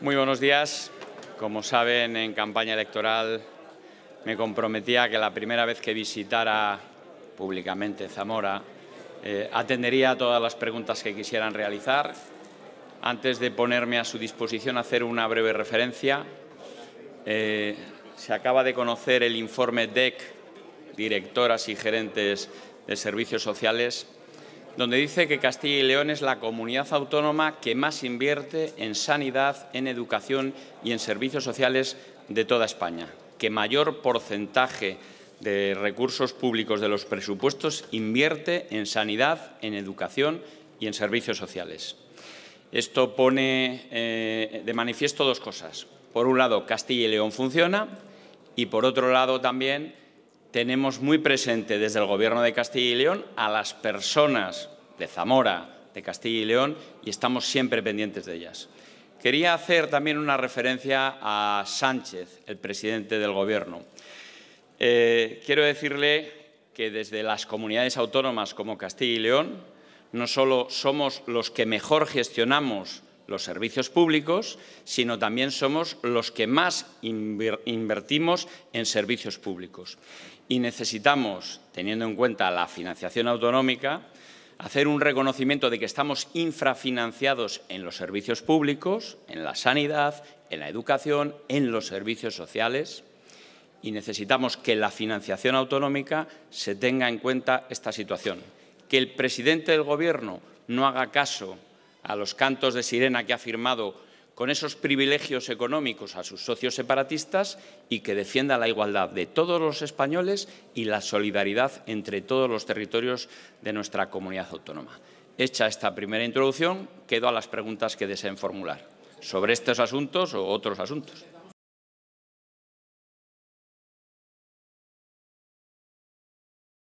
Muy buenos días. Como saben, en campaña electoral me comprometía que la primera vez que visitara públicamente Zamora eh, atendería a todas las preguntas que quisieran realizar. Antes de ponerme a su disposición, hacer una breve referencia. Eh, se acaba de conocer el informe DEC, Directoras y Gerentes de Servicios Sociales, donde dice que Castilla y León es la comunidad autónoma que más invierte en sanidad, en educación y en servicios sociales de toda España, que mayor porcentaje de recursos públicos de los presupuestos invierte en sanidad, en educación y en servicios sociales. Esto pone eh, de manifiesto dos cosas. Por un lado, Castilla y León funciona y, por otro lado, también tenemos muy presente desde el Gobierno de Castilla y León a las personas de Zamora, de Castilla y León, y estamos siempre pendientes de ellas. Quería hacer también una referencia a Sánchez, el presidente del Gobierno. Eh, quiero decirle que desde las comunidades autónomas como Castilla y León, no solo somos los que mejor gestionamos los servicios públicos, sino también somos los que más invertimos en servicios públicos. Y necesitamos, teniendo en cuenta la financiación autonómica, hacer un reconocimiento de que estamos infrafinanciados en los servicios públicos, en la sanidad, en la educación, en los servicios sociales y necesitamos que la financiación autonómica se tenga en cuenta esta situación. Que el presidente del Gobierno no haga caso a los cantos de sirena que ha firmado con esos privilegios económicos a sus socios separatistas y que defienda la igualdad de todos los españoles y la solidaridad entre todos los territorios de nuestra comunidad autónoma. Hecha esta primera introducción, quedo a las preguntas que deseen formular sobre estos asuntos o otros asuntos.